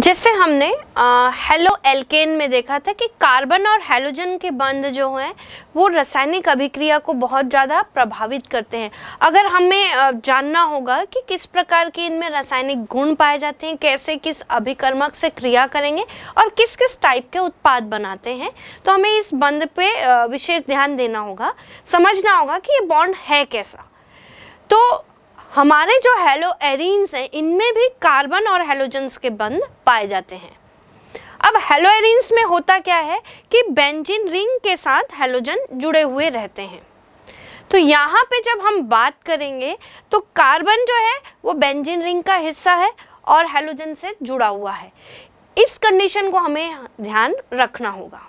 जिससे हमने halo alkane में देखा था कि कार्बन और हेलोजन के बंध जो हैं वो रासायनिक अभिक्रिया को बहुत ज़्यादा प्रभावित करते हैं अगर हमें जानना होगा कि किस प्रकार के इनमें रासायनिक गुण पाए जाते हैं कैसे किस अभिकर्मक से क्रिया करेंगे और किस किस टाइप के उत्पाद बनाते हैं तो हमें इस बंध पे विशेष ध्यान देना होगा समझना होगा कि ये बॉन्ड है कैसा तो हमारे जो हेलो एरिन्स हैं इनमें भी कार्बन और हेलोजन्स के बंद पाए जाते हैं अब हेलो एरिन्स में होता क्या है कि बेंजीन रिंग के साथ हेलोजन जुड़े हुए रहते हैं तो यहाँ पे जब हम बात करेंगे तो कार्बन जो है वो बेंजीन रिंग का हिस्सा है और हेलोजन से जुड़ा हुआ है इस कंडीशन को हमें ध्यान रखना होगा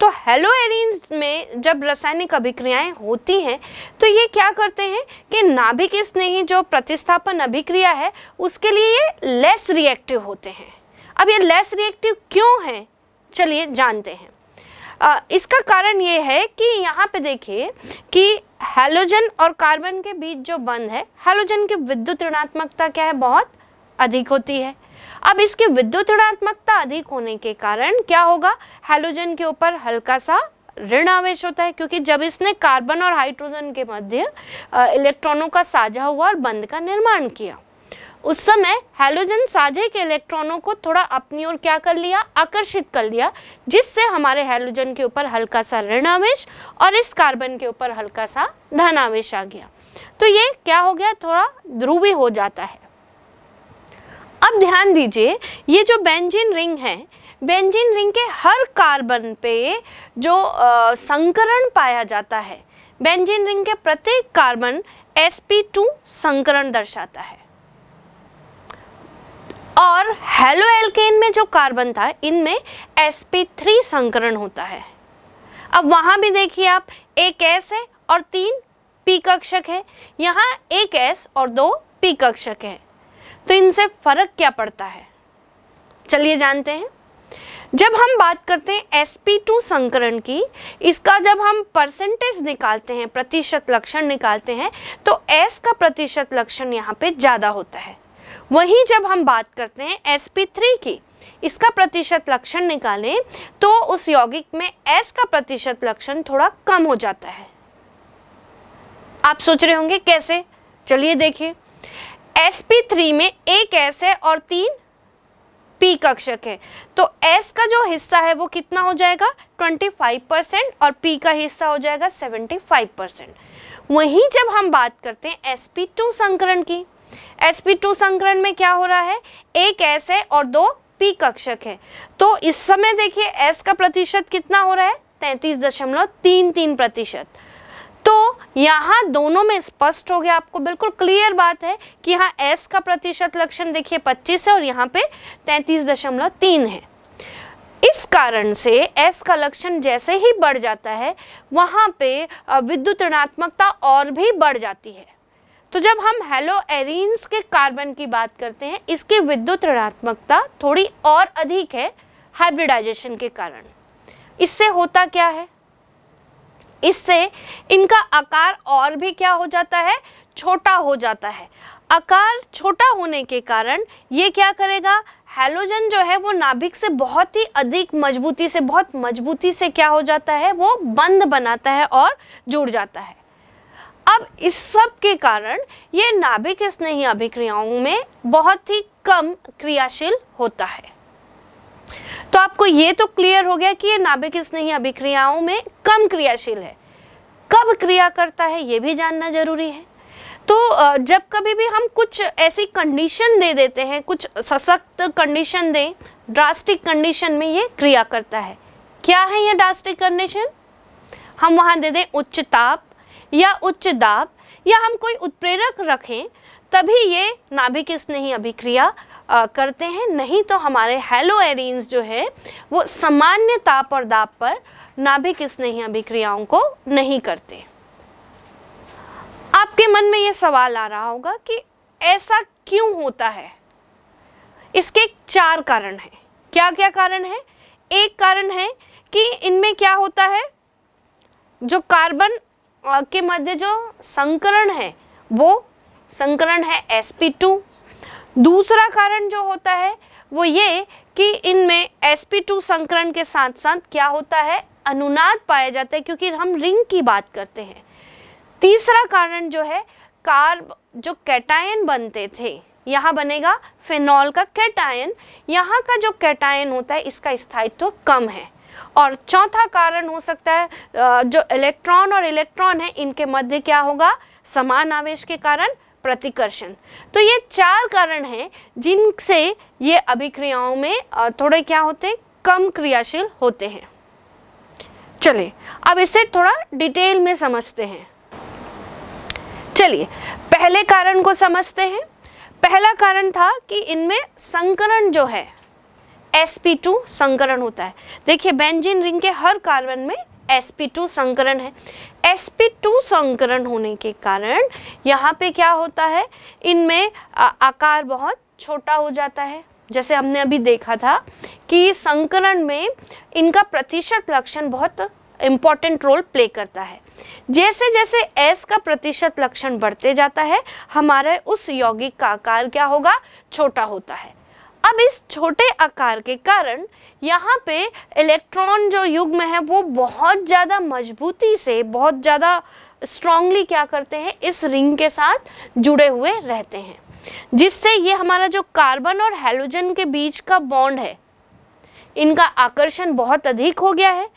तो हेलो एरिन्स में जब रासायनिक अभिक्रियाएं होती हैं तो ये क्या करते हैं कि नाभिक स्नेही जो प्रतिस्थापन अभिक्रिया है उसके लिए ये लेस रिएक्टिव होते हैं अब ये लेस रिएक्टिव क्यों हैं चलिए जानते हैं आ, इसका कारण ये है कि यहाँ पे देखिए कि हेलोजन और कार्बन के बीच जो बंध है हेलोजन की विद्युत ऋणात्मकता क्या है बहुत अधिक होती है अब इसकी विद्युत ऋणात्मकता अधिक होने के कारण क्या होगा हेलोजन के ऊपर हल्का सा ऋण आवेश होता है क्योंकि जब इसने कार्बन और हाइड्रोजन के मध्य इलेक्ट्रॉनों का साझा हुआ और बंद का निर्माण किया उस समय हेलोजन साझे के इलेक्ट्रॉनों को थोड़ा अपनी ओर क्या कर लिया आकर्षित कर लिया जिससे हमारे हेलोजन के ऊपर हल्का सा ऋण आवेश और इस कार्बन के ऊपर हल्का सा धन आवेश आ गया तो ये क्या हो गया थोड़ा ध्रुवी हो जाता है अब ध्यान दीजिए ये जो बेंजिन रिंग है बेंजिन रिंग के हर कार्बन पे जो आ, संकरण पाया जाता है बेंजिन रिंग के प्रत्येक कार्बन sp2 संकरण दर्शाता है और हेलो एल्केन में जो कार्बन था इनमें sp3 संकरण होता है अब वहाँ भी देखिए आप एक एस है और तीन पी कक्षक है यहाँ एक एस और दो पी कक्षक है तो इनसे फ़र्क क्या पड़ता है चलिए जानते हैं जब हम बात करते हैं sp2 संकरण की इसका जब हम परसेंटेज निकालते हैं प्रतिशत लक्षण निकालते हैं तो s का प्रतिशत लक्षण यहाँ पे ज़्यादा होता है वहीं जब हम बात करते हैं sp3 की इसका प्रतिशत लक्षण निकालें तो उस यौगिक में s का प्रतिशत लक्षण थोड़ा कम हो जाता है आप सोच रहे होंगे कैसे चलिए देखिए sp3 में एक s है और तीन पी कक्षक है तो S का जो हिस्सा है वो कितना हो जाएगा 25 परसेंट और P का हिस्सा हो जाएगा 75 परसेंट वहीं जब हम बात करते हैं sp2 संकरण की sp2 संकरण में क्या हो रहा है एक S है और दो P कक्षक है तो इस समय देखिए S का प्रतिशत कितना हो रहा है तैंतीस दशमलव तीन तीन प्रतिशत यहाँ दोनों में स्पष्ट हो गया आपको बिल्कुल क्लियर बात है कि यहाँ एस का प्रतिशत लक्षण देखिए 25 है और यहाँ पे 33.3 है इस कारण से एस का लक्षण जैसे ही बढ़ जाता है वहाँ पे विद्युत ऋणात्मकता और भी बढ़ जाती है तो जब हम हेलो एरिन्स के कार्बन की बात करते हैं इसकी विद्युत ऋणात्मकता थोड़ी और अधिक है हाइब्रिडाइजेशन के कारण इससे होता क्या है इससे इनका आकार और भी क्या हो जाता है छोटा हो जाता है आकार छोटा होने के कारण ये क्या करेगा हेलोजन जो है वो नाभिक से बहुत ही अधिक मजबूती से बहुत मजबूती से क्या हो जाता है वो बंद बनाता है और जुड़ जाता है अब इस सब के कारण ये नाभिक स्नेही अभिक्रियाओं में बहुत ही कम क्रियाशील होता है तो आपको ये तो क्लियर हो गया कि ये नाभिक स्नेही अभिक्रियाओं में कम क्रियाशील है कब क्रिया करता है ये भी जानना जरूरी है तो जब कभी भी हम कुछ ऐसी कंडीशन दे देते हैं कुछ सशक्त कंडीशन दें ड्रास्टिक कंडीशन में ये क्रिया करता है क्या है ये ड्रास्टिक कंडीशन हम वहाँ दे दें उच्च ताप या उच्च दाब या हम कोई उत्प्रेरक रखें तभी ये नाभिक स्नेही अभिक्रिया आ, करते हैं नहीं तो हमारे हेलो एरिन्स जो है वो सामान्य ताप और दाप पर नाभिक स्नेही अभिक्रियाओं को नहीं करते आपके मन में ये सवाल आ रहा होगा कि ऐसा क्यों होता है इसके चार कारण हैं क्या क्या कारण है एक कारण है कि इनमें क्या होता है जो कार्बन के मध्य जो संकरण है वो संकरण है sp2 दूसरा कारण जो होता है वो ये कि इनमें sp2 संकरण के साथ साथ क्या होता है अनुनाद पाया जाता है क्योंकि हम रिंग की बात करते हैं तीसरा कारण जो है कार्ब जो कैटायन बनते थे यहाँ बनेगा फेनॉल का कैटायन यहाँ का जो कैटायन होता है इसका स्थायित्व तो कम है और चौथा कारण हो सकता है जो इलेक्ट्रॉन और इलेक्ट्रॉन है इनके मध्य क्या होगा समान आवेश के कारण प्रतिकर्षण तो ये चार कारण हैं जिनसे ये अभिक्रियाओं में थोड़े क्या होते कम क्रियाशील होते हैं चलिए अब इसे थोड़ा डिटेल में समझते हैं चलिए पहले कारण को समझते हैं पहला कारण था कि इनमें संकरण जो है sp2 संकरण होता है देखिए बेंजीन रिंग के हर कार्बन में sp2 संकरण है sp2 संकरण होने के कारण यहाँ पे क्या होता है इनमें आकार बहुत छोटा हो जाता है जैसे हमने अभी देखा था कि संकरण में इनका प्रतिशत लक्षण बहुत इम्पॉर्टेंट रोल प्ले करता है जैसे जैसे एस का प्रतिशत लक्षण बढ़ते जाता है हमारे उस यौगिक का आकार क्या होगा छोटा होता है अब इस छोटे आकार के कारण यहाँ पे इलेक्ट्रॉन जो युग्म है वो बहुत ज़्यादा मजबूती से बहुत ज़्यादा स्ट्रांगली क्या करते हैं इस रिंग के साथ जुड़े हुए रहते हैं जिससे ये हमारा जो कार्बन और हेलोजन के बीच का बॉन्ड है इनका आकर्षण बहुत अधिक हो गया है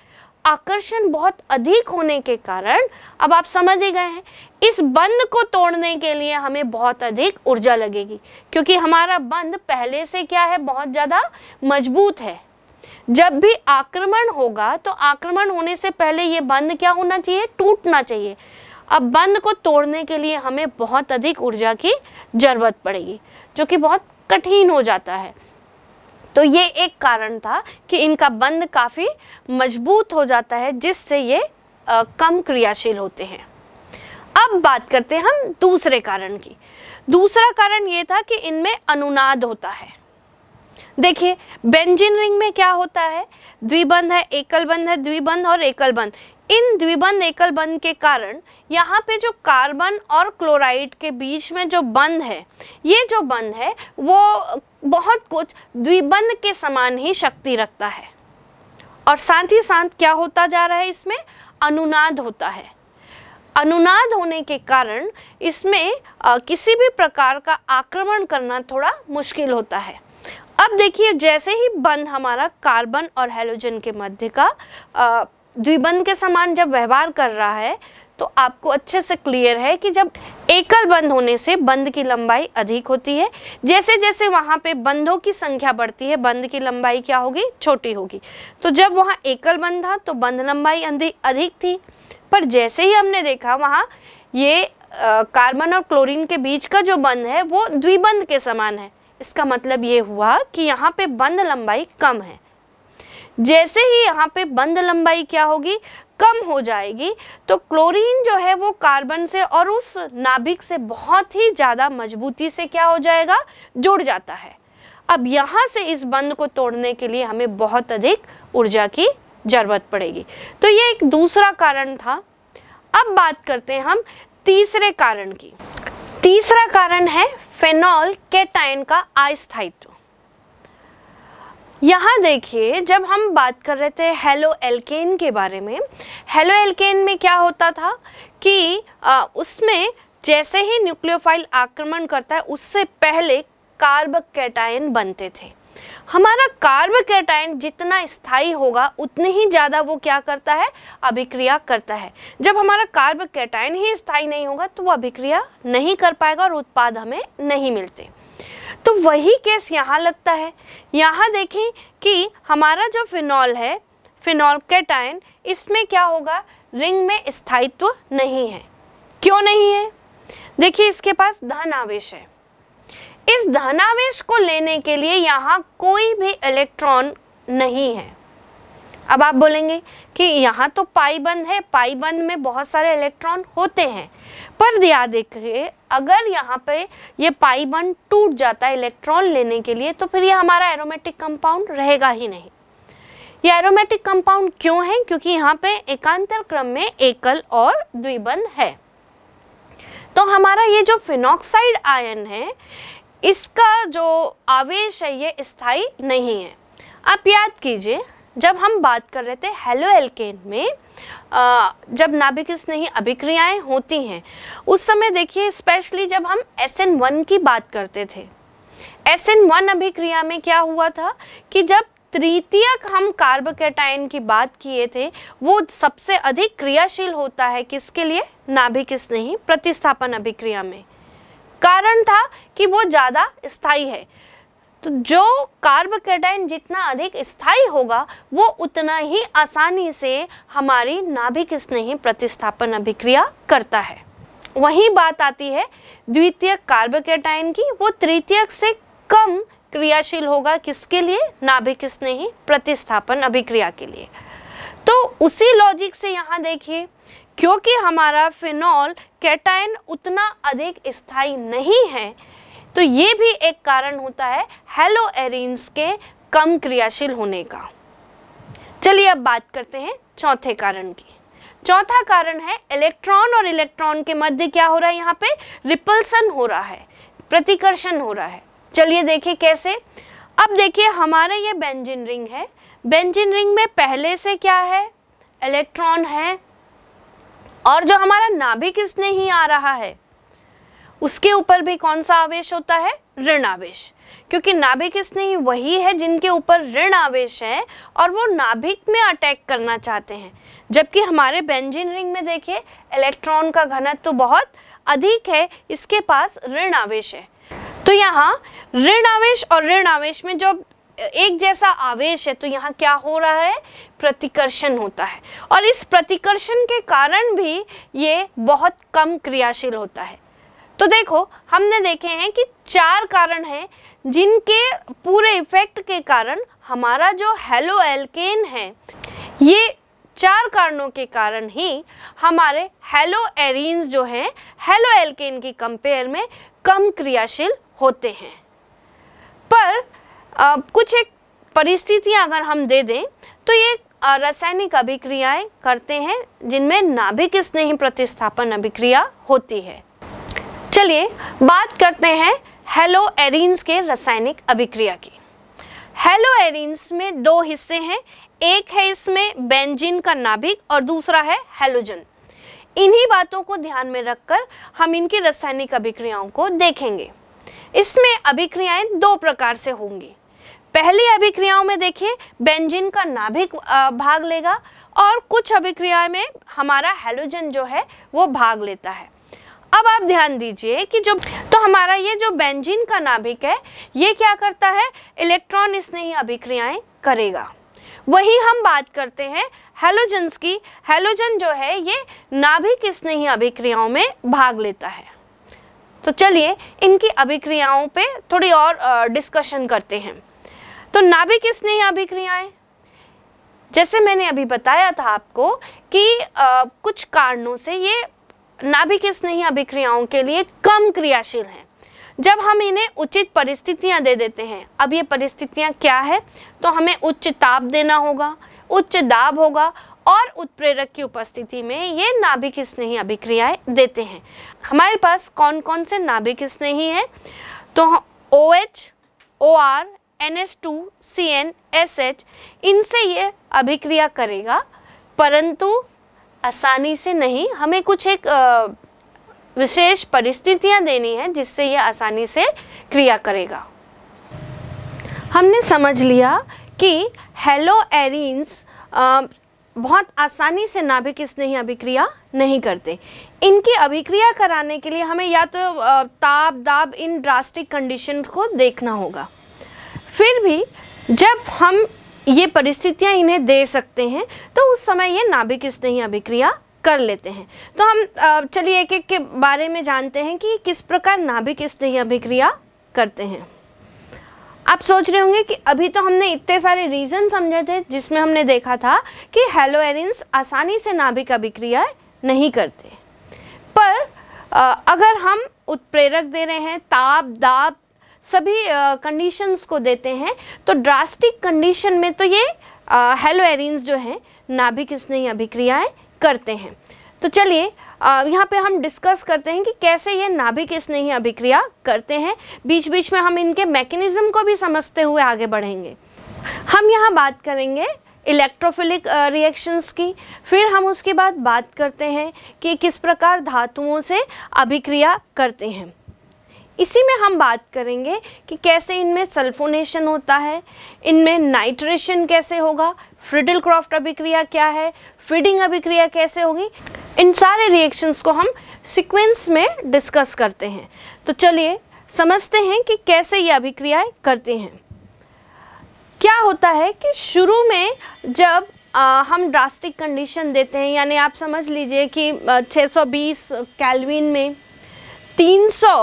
आकर्षण बहुत अधिक होने के कारण अब आप समझ ही गए हैं इस बंद को तोड़ने के लिए हमें बहुत अधिक ऊर्जा लगेगी क्योंकि हमारा बंद पहले से क्या है बहुत ज़्यादा मजबूत है जब भी आक्रमण होगा तो आक्रमण होने से पहले ये बंद क्या होना चाहिए टूटना चाहिए अब बंद को तोड़ने के लिए हमें बहुत अधिक ऊर्जा की ज़रूरत पड़ेगी जो कि बहुत कठिन हो जाता है तो ये एक कारण था कि इनका बंद काफ़ी मजबूत हो जाता है जिससे ये आ, कम क्रियाशील होते हैं अब बात करते हैं हम दूसरे कारण की दूसरा कारण ये था कि इनमें अनुनाद होता है देखिए बेंजिन रिंग में क्या होता है द्विबंध है एकल बंध है द्विबंध और एकल बंध इन द्विबंध एकल बंध के कारण यहाँ पे जो कार्बन और क्लोराइड के बीच में जो बंध है ये जो बंध है वो बहुत कुछ द्विबंध के समान ही शक्ति रखता है और साथ ही साथ क्या होता जा रहा है इसमें अनुनाद होता है अनुनाद होने के कारण इसमें आ, किसी भी प्रकार का आक्रमण करना थोड़ा मुश्किल होता है अब देखिए जैसे ही बंध हमारा कार्बन और हेलोजन के मध्य का आ, द्विबंध के समान जब व्यवहार कर रहा है तो आपको अच्छे से क्लियर है कि जब एकल बंद होने से बंद की लंबाई अधिक होती है जैसे जैसे वहाँ पे बंधों की संख्या बढ़ती है बंद की लंबाई क्या होगी छोटी होगी तो जब वहाँ एकल बंद था तो बंद लंबाई अधिक थी पर जैसे ही हमने देखा वहाँ ये आ, कार्बन और क्लोरीन के बीच का जो बंद है वो द्विबंध के समान है इसका मतलब ये हुआ कि यहाँ पे बंद लंबाई कम है जैसे ही यहाँ पे बंद लंबाई क्या होगी कम हो जाएगी तो क्लोरीन जो है वो कार्बन से और उस नाभिक से बहुत ही ज़्यादा मजबूती से क्या हो जाएगा जुड़ जाता है अब यहाँ से इस बंद को तोड़ने के लिए हमें बहुत अधिक ऊर्जा की ज़रूरत पड़ेगी तो ये एक दूसरा कारण था अब बात करते हैं हम तीसरे कारण की तीसरा कारण है फेनॉल केटाइन का अस्थायित्व यहाँ देखिए जब हम बात कर रहे थे हेलो एल्केन के बारे में हेलो एल्केन में क्या होता था कि आ, उसमें जैसे ही न्यूक्लियोफाइल आक्रमण करता है उससे पहले कार्ब कैटायन बनते थे हमारा कार्ब कैटायन जितना स्थायी होगा उतनी ही ज़्यादा वो क्या करता है अभिक्रिया करता है जब हमारा कार्ब कैटायन ही स्थायी नहीं होगा तो वो अभिक्रिया नहीं कर पाएगा और उत्पाद हमें नहीं मिलते तो वही केस यहाँ लगता है यहाँ देखें कि हमारा जो फिनॉल है फिनॉल कैटाइन इसमें क्या होगा रिंग में स्थायित्व नहीं है क्यों नहीं है देखिए इसके पास धन आवेश है इस धनावेश को लेने के लिए यहाँ कोई भी इलेक्ट्रॉन नहीं है अब आप बोलेंगे कि यहाँ तो पाई बंद है पाई बंद में बहुत सारे इलेक्ट्रॉन होते हैं पर ध्यान देखिए अगर यहाँ पे ये पाई बंद टूट जाता है इलेक्ट्रॉन लेने के लिए तो फिर ये हमारा एरोमेटिक कंपाउंड रहेगा ही नहीं ये एरोमेटिक कंपाउंड क्यों है क्योंकि यहाँ पे एकांतर क्रम में एकल और द्विबंध है तो हमारा ये जो फिनॉक्साइड आयन है इसका जो आवेश है ये स्थायी नहीं है आप याद कीजिए जब हम बात कर रहे थे हेलो एल्केन में आ, जब नाभिक स्नेही अभिक्रियाएं होती हैं उस समय देखिए स्पेशली जब हम एस एन वन की बात करते थे एस एन वन अभिक्रिया में क्या हुआ था कि जब तृतीयक हम कार्बोकेटाइन की बात किए थे वो सबसे अधिक क्रियाशील होता है किसके लिए नाभिक स्नेही प्रतिस्थापन अभिक्रिया में कारण था कि वो ज़्यादा स्थायी है तो जो कार्बोकेटाइन जितना अधिक स्थायी होगा वो उतना ही आसानी से हमारी नाभिक स्नेही प्रतिस्थापन अभिक्रिया करता है वहीं बात आती है द्वितीय कार्बोकेटाइन की वो तृतीय से कम क्रियाशील होगा किसके लिए नाभिक स्नेही प्रतिस्थापन अभिक्रिया के लिए तो उसी लॉजिक से यहाँ देखिए क्योंकि हमारा फिनॉल कैटाइन उतना अधिक स्थायी नहीं है तो ये भी एक कारण होता है हेलो एरिन्स के कम क्रियाशील होने का चलिए अब बात करते हैं चौथे कारण की चौथा कारण है इलेक्ट्रॉन और इलेक्ट्रॉन के मध्य क्या हो रहा है यहाँ पे रिपल्सन हो रहा है प्रतिकर्षण हो रहा है चलिए देखिए कैसे अब देखिए हमारा ये बेंजिन रिंग है बेंजिन रिंग में पहले से क्या है इलेक्ट्रॉन है और जो हमारा नाभिक इसने ही आ रहा है उसके ऊपर भी कौन सा आवेश होता है ऋण आवेश क्योंकि नाभिक स्नेही वही है जिनके ऊपर ऋण आवेश है और वो नाभिक में अटैक करना चाहते हैं जबकि हमारे बेंजिन रिंग में देखिए इलेक्ट्रॉन का घनत्व तो बहुत अधिक है इसके पास ऋण आवेश है तो यहाँ ऋण आवेश और ऋण आवेश में जो एक जैसा आवेश है तो यहाँ क्या हो रहा है प्रतिकर्षण होता है और इस प्रतिकर्षण के कारण भी ये बहुत कम क्रियाशील होता है तो देखो हमने देखे हैं कि चार कारण हैं जिनके पूरे इफेक्ट के कारण हमारा जो हेलो एल्केन है ये चार कारणों के कारण ही हमारे हेलो एरिन्स जो हैं हेलो एल्केन की कंपेयर में कम क्रियाशील होते हैं पर आ, कुछ एक परिस्थितियाँ अगर हम दे दें तो ये रासायनिक अभिक्रियाएं करते हैं जिनमें नाभिक स्नेही प्रतिस्थापन अभिक्रिया होती है चलिए बात करते हैं हेलो एरिन्स के रासायनिक अभिक्रिया की हेलो एरिन्स में दो हिस्से हैं एक है इसमें बेंजीन का नाभिक और दूसरा है हेलोजन इन्हीं बातों को ध्यान में रखकर हम इनकी रासायनिक अभिक्रियाओं को देखेंगे इसमें अभिक्रियाएं दो प्रकार से होंगी पहली अभिक्रियाओं में देखिए बेंजीन का नाभिक भाग लेगा और कुछ अभिक्रियाएं में हमारा हेलोजन जो है वो भाग लेता है अब आप ध्यान दीजिए कि जो तो हमारा ये जो बेंजीन का नाभिक है ये क्या करता है इलेक्ट्रॉन स्नेही अभिक्रियाएं करेगा वही हम बात करते हैं हेलोजन्स की हेलोजन जो है ये नाभिक स्नेही अभिक्रियाओं में भाग लेता है तो चलिए इनकी अभिक्रियाओं पे थोड़ी और डिस्कशन करते हैं तो नाभिक स्नेही अभिक्रियाएं जैसे मैंने अभी बताया था आपको कि आ, कुछ कारणों से ये नाभिक स्नेही अभिक्रियाओं के लिए कम क्रियाशील हैं जब हम इन्हें उचित परिस्थितियां दे देते हैं अब ये परिस्थितियां क्या है तो हमें उच्च ताप देना होगा उच्च दाब होगा और उत्प्रेरक की उपस्थिति में ये नाभिक स्नेही अभिक्रियाएं देते हैं हमारे पास कौन कौन से नाभिक स्नेही हैं तो O H O R N S two C N S H इनसे ये अभिक्रिया करेगा परंतु आसानी से नहीं हमें कुछ एक विशेष परिस्थितियां देनी है जिससे यह आसानी से क्रिया करेगा हमने समझ लिया कि हेलो एरिन्स बहुत आसानी से नाभिक स्नेही अभिक्रिया नहीं करते इनकी अभिक्रिया कराने के लिए हमें या तो ताप दाब इन ड्रास्टिक कंडीशंस को देखना होगा फिर भी जब हम ये परिस्थितियाँ इन्हें दे सकते हैं तो उस समय ये नाभिक स्नेही अभिक्रिया कर लेते हैं तो हम चलिए एक एक के बारे में जानते हैं कि किस प्रकार नाभिक स्नेही अभिक्रिया करते हैं आप सोच रहे होंगे कि अभी तो हमने इतने सारे रीज़न समझे थे जिसमें हमने देखा था कि हेलो एरिन्स आसानी से नाभिक अभिक्रिया नहीं करते पर अगर हम उत्प्रेरक दे रहे हैं ताप दाब सभी कंडीशंस को देते हैं तो ड्रास्टिक कंडीशन में तो ये हेलोएरिन्स जो हैं नाभिक स्नेही अभिक्रियाएँ करते हैं तो चलिए यहाँ पे हम डिस्कस करते हैं कि कैसे ये नाभिक स्नेही अभिक्रिया करते हैं बीच बीच में हम इनके मैकेनिज्म को भी समझते हुए आगे बढ़ेंगे हम यहाँ बात करेंगे इलेक्ट्रोफिलिक रिएक्शंस की फिर हम उसके बाद बात करते हैं कि किस प्रकार धातुओं से अभिक्रिया करते हैं इसी में हम बात करेंगे कि कैसे इनमें सल्फोनेशन होता है इनमें नाइट्रेशन कैसे होगा फ्रिडल क्रॉफ्ट अभिक्रिया क्या है फीडिंग अभिक्रिया कैसे होगी इन सारे रिएक्शंस को हम सीक्वेंस में डिस्कस करते हैं तो चलिए समझते हैं कि कैसे ये अभिक्रियाएँ करते हैं क्या होता है कि शुरू में जब आ, हम ड्रास्टिक कंडीशन देते हैं यानी आप समझ लीजिए कि 620 कैलविन में 300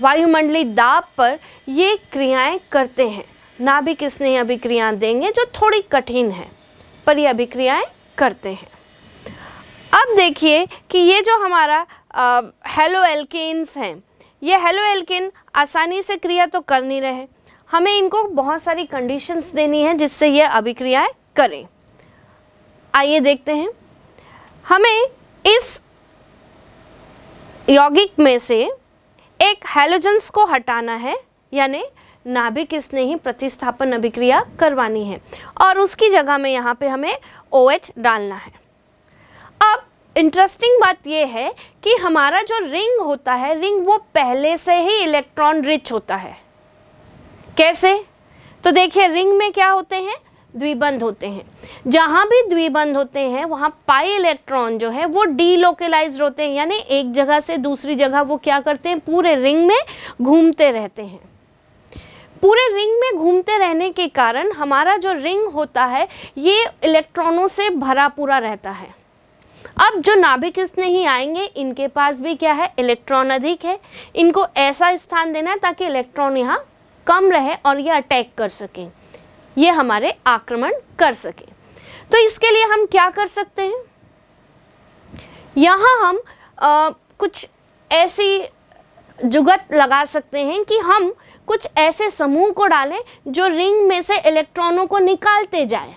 वायुमंडलीय दाब पर ये क्रियाएं करते हैं नाभिक स्नेह अभिक्रियाएं देंगे जो थोड़ी कठिन हैं पर ये अभिक्रियाएं करते हैं अब देखिए कि ये जो हमारा हेलो एल्केन्स हैं ये हेलो एल्केन आसानी से क्रिया तो कर नहीं रहे हमें इनको बहुत सारी कंडीशंस देनी है जिससे ये अभिक्रियाएं करें आइए देखते हैं हमें इस यौगिक में से एक हेलोजन्स को हटाना है यानी नाभिक इसने ही प्रतिस्थापन अभिक्रिया करवानी है और उसकी जगह में यहाँ पे हमें ओ OH डालना है अब इंटरेस्टिंग बात यह है कि हमारा जो रिंग होता है रिंग वो पहले से ही इलेक्ट्रॉन रिच होता है कैसे तो देखिए रिंग में क्या होते हैं द्विबंध होते हैं जहाँ भी द्विबंध होते हैं वहाँ पाई इलेक्ट्रॉन जो है वो डीलोकलाइज होते हैं यानी एक जगह से दूसरी जगह वो क्या करते हैं पूरे रिंग में घूमते रहते हैं पूरे रिंग में घूमते रहने के कारण हमारा जो रिंग होता है ये इलेक्ट्रॉनों से भरा पूरा रहता है अब जो नाभिकिस्त नहीं आएंगे इनके पास भी क्या है इलेक्ट्रॉन अधिक है इनको ऐसा स्थान देना है ताकि इलेक्ट्रॉन यहाँ कम रहे और ये अटैक कर सकें ये हमारे आक्रमण कर सके तो इसके लिए हम क्या कर सकते हैं यहाँ हम आ, कुछ ऐसी जुगत लगा सकते हैं कि हम कुछ ऐसे समूह को डालें जो रिंग में से इलेक्ट्रॉनों को निकालते जाए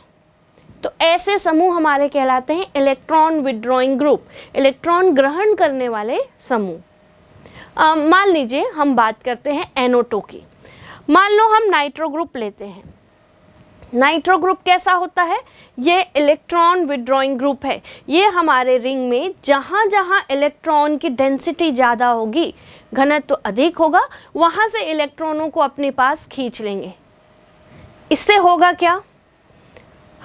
तो ऐसे समूह हमारे कहलाते हैं इलेक्ट्रॉन विड्रॉइंग ग्रुप इलेक्ट्रॉन ग्रहण करने वाले समूह मान लीजिए हम बात करते हैं एनोटो की मान लो हम नाइट्रो ग्रुप लेते हैं नाइट्रो ग्रुप कैसा होता है ये इलेक्ट्रॉन विड्रॉइंग ग्रुप है ये हमारे रिंग में जहाँ जहाँ इलेक्ट्रॉन की डेंसिटी ज़्यादा होगी घनत्व तो अधिक होगा वहाँ से इलेक्ट्रॉनों को अपने पास खींच लेंगे इससे होगा क्या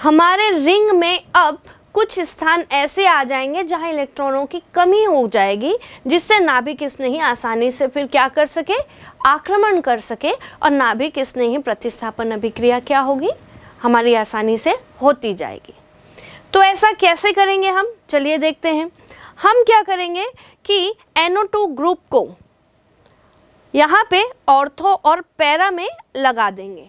हमारे रिंग में अब कुछ स्थान ऐसे आ जाएंगे जहाँ इलेक्ट्रॉनों की कमी हो जाएगी जिससे नाभिक स्नेही आसानी से फिर क्या कर सके आक्रमण कर सके और नाभिक स्नेही प्रतिस्थापन अभिक्रिया क्या होगी हमारी आसानी से होती जाएगी तो ऐसा कैसे करेंगे हम चलिए देखते हैं हम क्या करेंगे कि NO2 ग्रुप को यहाँ पे ऑर्थो और पैरा में लगा देंगे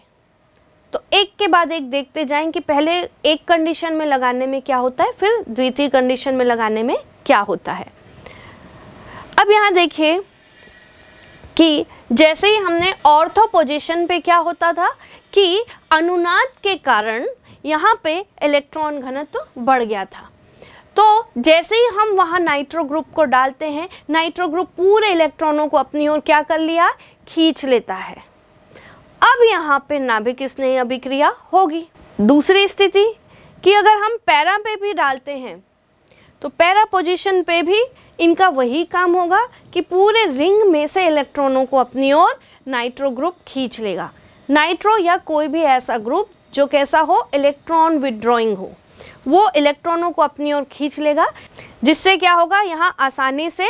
तो एक के बाद एक देखते जाएं कि पहले एक कंडीशन में लगाने में क्या होता है फिर द्वितीय कंडीशन में लगाने में क्या होता है अब यहाँ देखिए कि जैसे ही हमने ऑर्थो पोजीशन पे क्या होता था कि अनुनाद के कारण यहाँ पे इलेक्ट्रॉन घनत्व तो बढ़ गया था तो जैसे ही हम वहाँ नाइट्रो ग्रुप को डालते हैं नाइट्रो ग्रुप पूरे इलेक्ट्रॉनों को अपनी ओर क्या कर लिया खींच लेता है अब यहाँ पे नाभिक स्नेह अभिक्रिया होगी दूसरी स्थिति कि अगर हम पैरा पे भी डालते हैं तो पैरा पोजीशन पे भी इनका वही काम होगा कि पूरे रिंग में से इलेक्ट्रॉनों को अपनी ओर नाइट्रो ग्रुप खींच लेगा नाइट्रो या कोई भी ऐसा ग्रुप जो कैसा हो इलेक्ट्रॉन विड्रॉइंग हो वो इलेक्ट्रॉनों को अपनी ओर खींच लेगा जिससे क्या होगा यहाँ आसानी से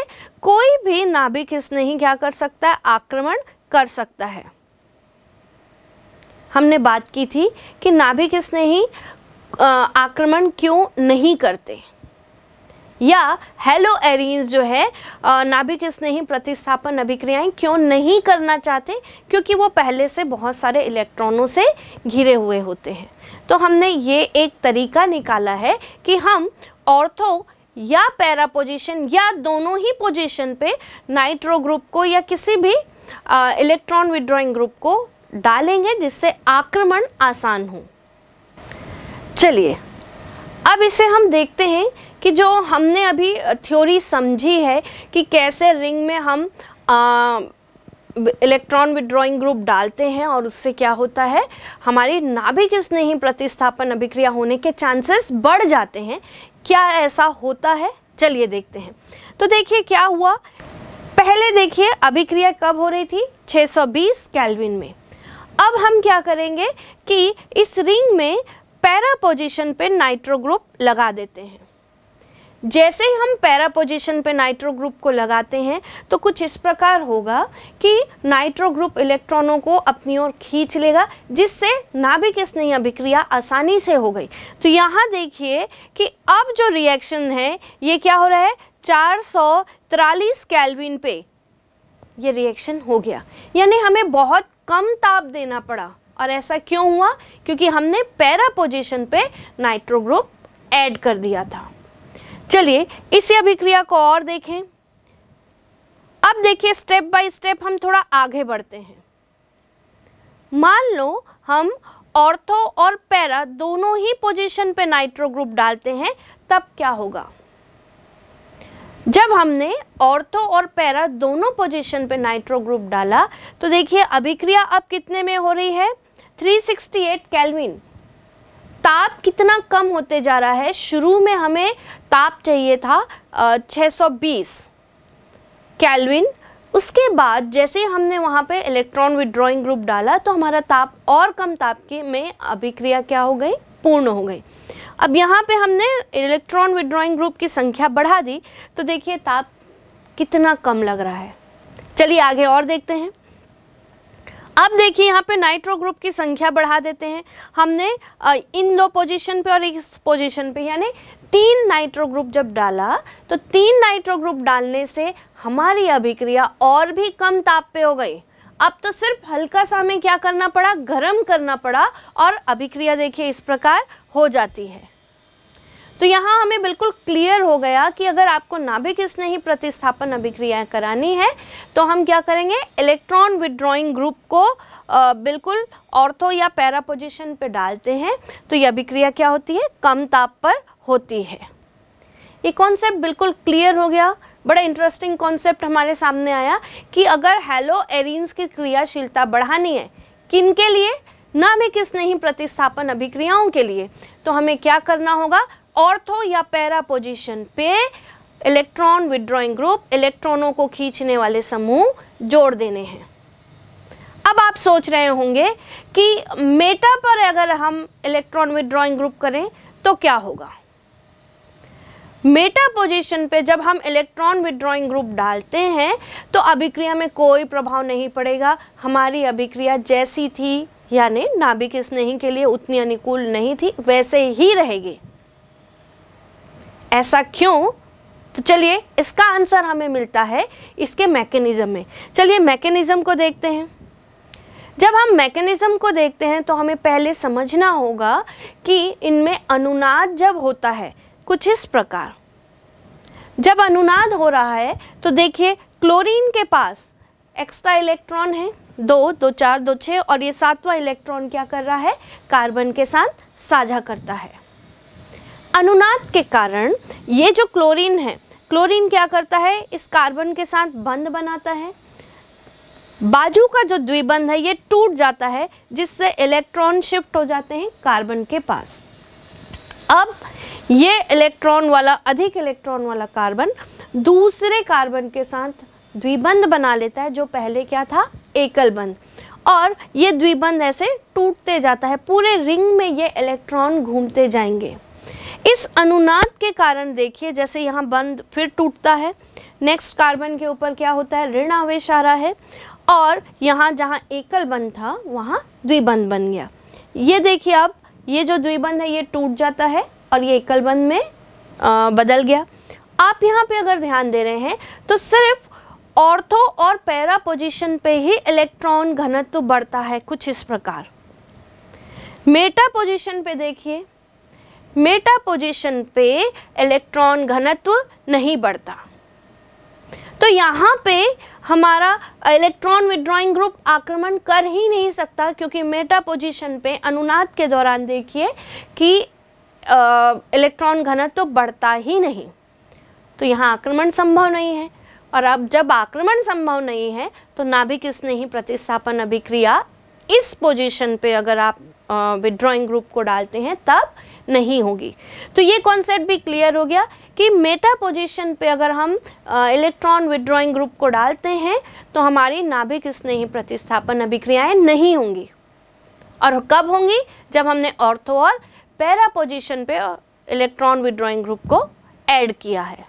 कोई भी नाभिक इस नहीं क्या कर सकता है आक्रमण कर सकता है हमने बात की थी कि नाभिक नहीं आक्रमण क्यों नहीं करते या हेलो एरियंस जो है नाभिक स्नेही प्रतिस्थापन अभिक्रियाएं क्यों नहीं करना चाहते क्योंकि वो पहले से बहुत सारे इलेक्ट्रॉनों से घिरे हुए होते हैं तो हमने ये एक तरीका निकाला है कि हम ऑर्थो या पैरा पोजीशन या दोनों ही पोजीशन पे नाइट्रो ग्रुप को या किसी भी इलेक्ट्रॉन विड्रॉइंग ग्रुप को डालेंगे जिससे आक्रमण आसान हो चलिए अब इसे हम देखते हैं कि जो हमने अभी थ्योरी समझी है कि कैसे रिंग में हम इलेक्ट्रॉन विड्रॉइंग ग्रुप डालते हैं और उससे क्या होता है हमारी नाभिक स्नेही प्रतिस्थापन अभिक्रिया होने के चांसेस बढ़ जाते हैं क्या ऐसा होता है चलिए देखते हैं तो देखिए क्या हुआ पहले देखिए अभिक्रिया कब हो रही थी 620 कैलविन में अब हम क्या करेंगे कि इस रिंग में पैरा पोजीशन पे नाइट्रो ग्रुप लगा देते हैं जैसे ही हम पैरा पोजीशन पे नाइट्रो ग्रुप को लगाते हैं तो कुछ इस प्रकार होगा कि नाइट्रो ग्रुप इलेक्ट्रॉनों को अपनी ओर खींच लेगा जिससे नाभिक स्नेह अभिक्रिया आसानी से हो गई तो यहाँ देखिए कि अब जो रिएक्शन है ये क्या हो रहा है चार सौ तिरालीस कैलविन पे ये रिएक्शन हो गया यानी हमें बहुत कम ताप देना पड़ा और ऐसा क्यों हुआ क्योंकि हमने पैरा पोजिशन पे नाइट्रो ग्रुप ऐड कर दिया था चलिए इसी अभिक्रिया को और देखें अब देखिए स्टेप बाय स्टेप हम थोड़ा आगे बढ़ते हैं मान लो हम ऑर्थो और पैरा दोनों ही पोजीशन पे नाइट्रो ग्रुप डालते हैं तब क्या होगा जब हमने ऑर्थो और पैरा दोनों पोजीशन पे नाइट्रो ग्रुप डाला तो देखिए अभिक्रिया अब कितने में हो रही है 368 केल्विन ताप कितना कम होते जा रहा है शुरू में हमें ताप चाहिए था सौ 620 केल्विन उसके बाद जैसे हमने वहाँ पे इलेक्ट्रॉन विड्रॉइंग ग्रुप डाला तो हमारा ताप और कम ताप के में अभिक्रिया क्या हो गई पूर्ण हो गई अब यहाँ पे हमने इलेक्ट्रॉन विड्रॉइंग ग्रुप की संख्या बढ़ा दी तो देखिए ताप कितना कम लग रहा है चलिए आगे और देखते हैं अब देखिए यहाँ पे नाइट्रो ग्रुप की संख्या बढ़ा देते हैं हमने इन दो पोजीशन पे और इस पोजीशन पे यानी तीन नाइट्रो ग्रुप जब डाला तो तीन नाइट्रो ग्रुप डालने से हमारी अभिक्रिया और भी कम ताप पे हो गई अब तो सिर्फ हल्का सा हमें क्या करना पड़ा गर्म करना पड़ा और अभिक्रिया देखिए इस प्रकार हो जाती है तो यहाँ हमें बिल्कुल क्लियर हो गया कि अगर आपको नाभिक स्नेही प्रतिस्थापन अभिक्रिया करानी है तो हम क्या करेंगे इलेक्ट्रॉन विड्रॉइंग ग्रुप को आ, बिल्कुल ऑर्थो या पैरा पोजिशन पर डालते हैं तो यह अभिक्रिया क्या होती है कम ताप पर होती है ये कॉन्सेप्ट बिल्कुल क्लियर हो गया बड़ा इंटरेस्टिंग कॉन्सेप्ट हमारे सामने आया कि अगर हेलो एरिन्स की क्रियाशीलता बढ़ानी है किन के लिए किस नहीं प्रतिस्थापन अभिक्रियाओं के लिए तो हमें क्या करना होगा ऑर्थो या पैरा पोजिशन पे इलेक्ट्रॉन विड्रॉइंग ग्रुप इलेक्ट्रॉनों को खींचने वाले समूह जोड़ देने हैं अब आप सोच रहे होंगे कि मेटा पर अगर हम इलेक्ट्रॉन विड्रॉइंग ग्रुप करें तो क्या होगा मेटा पोजीशन पे जब हम इलेक्ट्रॉन विड्रॉइंग ग्रुप डालते हैं तो अभिक्रिया में कोई प्रभाव नहीं पड़ेगा हमारी अभिक्रिया जैसी थी यानी नाभिक स्नेही के लिए उतनी अनुकूल नहीं थी वैसे ही रहेगी ऐसा क्यों तो चलिए इसका आंसर हमें मिलता है इसके मैकेनिज़्म में चलिए मैकेनिज़्म को देखते हैं जब हम मैकेनिज़्म को देखते हैं तो हमें पहले समझना होगा कि इनमें अनुनाद जब होता है कुछ इस प्रकार जब अनुनाद हो रहा है तो देखिए क्लोरीन के पास एक्स्ट्रा इलेक्ट्रॉन है दो दो चार दो छः और ये सातवां इलेक्ट्रॉन क्या कर रहा है कार्बन के साथ साझा करता है अनुनाद के कारण ये जो क्लोरीन है क्लोरीन क्या करता है इस कार्बन के साथ बंध बनाता है बाजू का जो द्विबंध है ये टूट जाता है जिससे इलेक्ट्रॉन शिफ्ट हो जाते हैं कार्बन के पास अब ये इलेक्ट्रॉन वाला अधिक इलेक्ट्रॉन वाला कार्बन दूसरे कार्बन के साथ द्विबंध बना लेता है जो पहले क्या था एकल बंध और ये द्विबंध ऐसे टूटते जाता है पूरे रिंग में ये इलेक्ट्रॉन घूमते जाएंगे इस अनुनाद के कारण देखिए जैसे यहाँ बंद फिर टूटता है नेक्स्ट कार्बन के ऊपर क्या होता है ऋण आवेश आ रहा है और यहाँ जहाँ एकल बंद था वहाँ द्विबंध बन गया ये देखिए अब ये जो द्विबंध है ये टूट जाता है और ये एकल बंद में आ, बदल गया आप यहाँ पे अगर ध्यान दे रहे हैं तो सिर्फ ऑर्थो और पैरा पोजिशन पे ही इलेक्ट्रॉन घनत्व बढ़ता है कुछ इस प्रकार मेटा पोजिशन पे देखिए मेटा पोजिशन पे इलेक्ट्रॉन घनत्व नहीं बढ़ता तो यहाँ पे हमारा इलेक्ट्रॉन विड्रॉइंग ग्रुप आक्रमण कर ही नहीं सकता क्योंकि मेटा पोजिशन पे अनुनाद के दौरान देखिए कि इलेक्ट्रॉन घनत्व तो बढ़ता ही नहीं तो यहाँ आक्रमण संभव नहीं है और अब जब आक्रमण संभव नहीं है तो नाभिक किसने ही प्रतिस्थापन अभिक्रिया इस पोजीशन पे अगर आप विड्रॉइंग ग्रुप को डालते हैं तब नहीं होगी तो ये कॉन्सेप्ट भी क्लियर हो गया कि मेटा पोजीशन पे अगर हम इलेक्ट्रॉन विड्रॉइंग ग्रुप को डालते हैं तो हमारी नाभिक स्नेही प्रतिस्थापन अभिक्रियाएं नहीं होंगी और कब होंगी जब हमने ऑर्थो और पैरा पोजिशन पर इलेक्ट्रॉन विड्रॉइंग ग्रुप को ऐड किया है